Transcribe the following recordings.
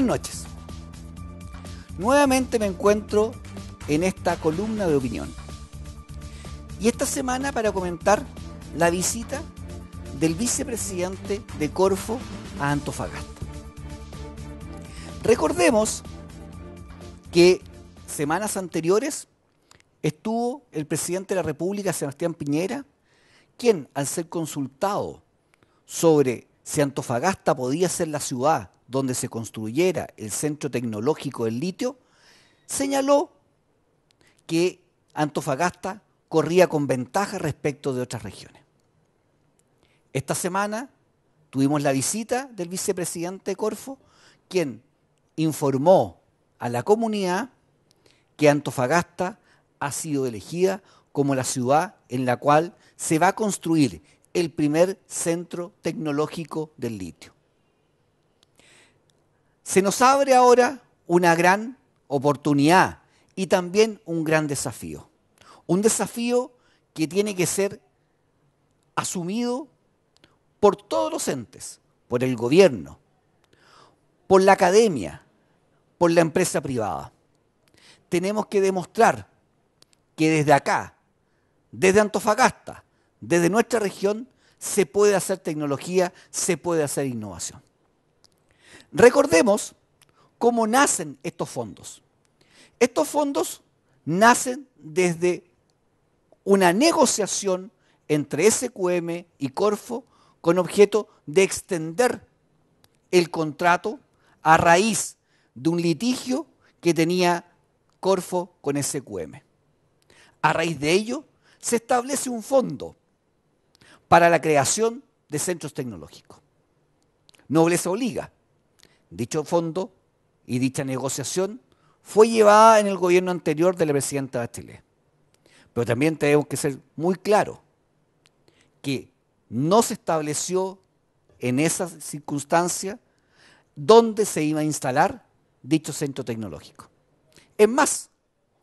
Buenas noches. Nuevamente me encuentro en esta columna de opinión. Y esta semana para comentar la visita del vicepresidente de Corfo a Antofagasta. Recordemos que semanas anteriores estuvo el presidente de la República, Sebastián Piñera, quien al ser consultado sobre si Antofagasta podía ser la ciudad donde se construyera el centro tecnológico del litio, señaló que Antofagasta corría con ventaja respecto de otras regiones. Esta semana tuvimos la visita del vicepresidente Corfo, quien informó a la comunidad que Antofagasta ha sido elegida como la ciudad en la cual se va a construir el primer centro tecnológico del litio. Se nos abre ahora una gran oportunidad y también un gran desafío. Un desafío que tiene que ser asumido por todos los entes, por el gobierno, por la academia, por la empresa privada. Tenemos que demostrar que desde acá, desde Antofagasta, desde nuestra región se puede hacer tecnología, se puede hacer innovación. Recordemos cómo nacen estos fondos. Estos fondos nacen desde una negociación entre SQM y Corfo con objeto de extender el contrato a raíz de un litigio que tenía Corfo con SQM. A raíz de ello, se establece un fondo para la creación de centros tecnológicos. Nobleza obliga. Dicho fondo y dicha negociación fue llevada en el gobierno anterior de la presidenta Bachelet. Pero también tenemos que ser muy claros que no se estableció en esa circunstancia dónde se iba a instalar dicho centro tecnológico. Es más,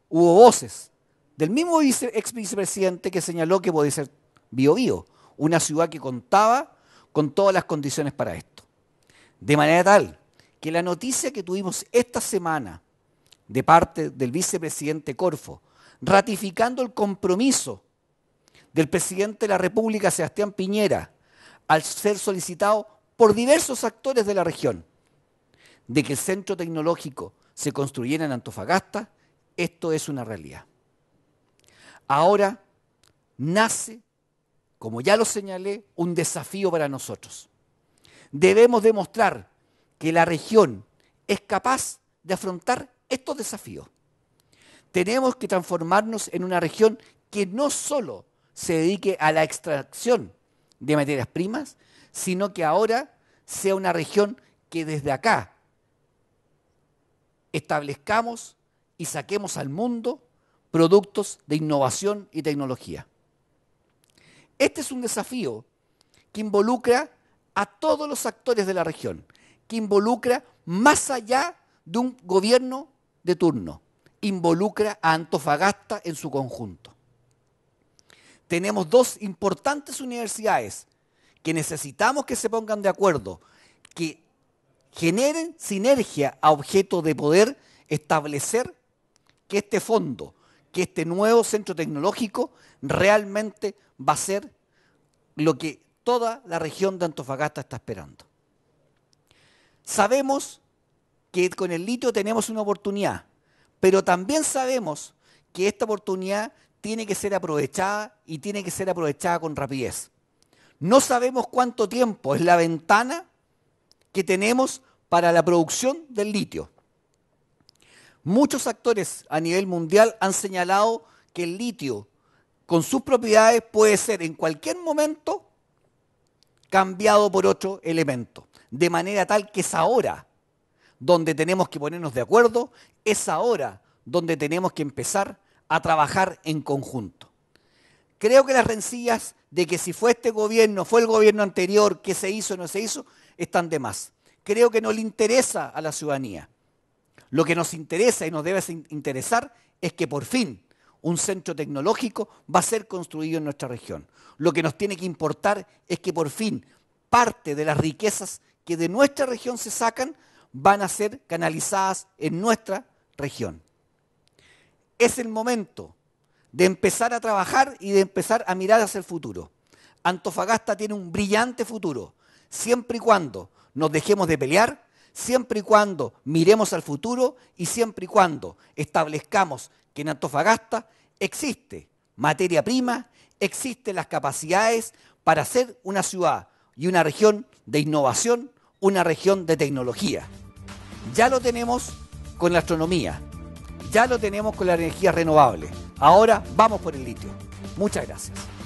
hubo voces del mismo ex vicepresidente que señaló que podía ser Bio Bio, una ciudad que contaba con todas las condiciones para esto. De manera tal que la noticia que tuvimos esta semana de parte del vicepresidente Corfo, ratificando el compromiso del presidente de la República, Sebastián Piñera, al ser solicitado por diversos actores de la región, de que el centro tecnológico se construyera en Antofagasta, esto es una realidad. Ahora nace como ya lo señalé, un desafío para nosotros. Debemos demostrar que la región es capaz de afrontar estos desafíos. Tenemos que transformarnos en una región que no solo se dedique a la extracción de materias primas, sino que ahora sea una región que desde acá establezcamos y saquemos al mundo productos de innovación y tecnología. Este es un desafío que involucra a todos los actores de la región, que involucra más allá de un gobierno de turno, involucra a Antofagasta en su conjunto. Tenemos dos importantes universidades que necesitamos que se pongan de acuerdo, que generen sinergia a objeto de poder establecer que este fondo, que este nuevo centro tecnológico realmente va a ser lo que toda la región de Antofagasta está esperando. Sabemos que con el litio tenemos una oportunidad, pero también sabemos que esta oportunidad tiene que ser aprovechada y tiene que ser aprovechada con rapidez. No sabemos cuánto tiempo es la ventana que tenemos para la producción del litio. Muchos actores a nivel mundial han señalado que el litio con sus propiedades puede ser en cualquier momento cambiado por otro elemento. De manera tal que es ahora donde tenemos que ponernos de acuerdo, es ahora donde tenemos que empezar a trabajar en conjunto. Creo que las rencillas de que si fue este gobierno, fue el gobierno anterior, que se hizo o no se hizo, están de más. Creo que no le interesa a la ciudadanía. Lo que nos interesa y nos debe interesar es que por fin un centro tecnológico va a ser construido en nuestra región. Lo que nos tiene que importar es que por fin parte de las riquezas que de nuestra región se sacan van a ser canalizadas en nuestra región. Es el momento de empezar a trabajar y de empezar a mirar hacia el futuro. Antofagasta tiene un brillante futuro, siempre y cuando nos dejemos de pelear, siempre y cuando miremos al futuro y siempre y cuando establezcamos que en Antofagasta existe materia prima, existen las capacidades para ser una ciudad y una región de innovación, una región de tecnología. Ya lo tenemos con la astronomía, ya lo tenemos con la energía renovable. Ahora vamos por el litio. Muchas gracias.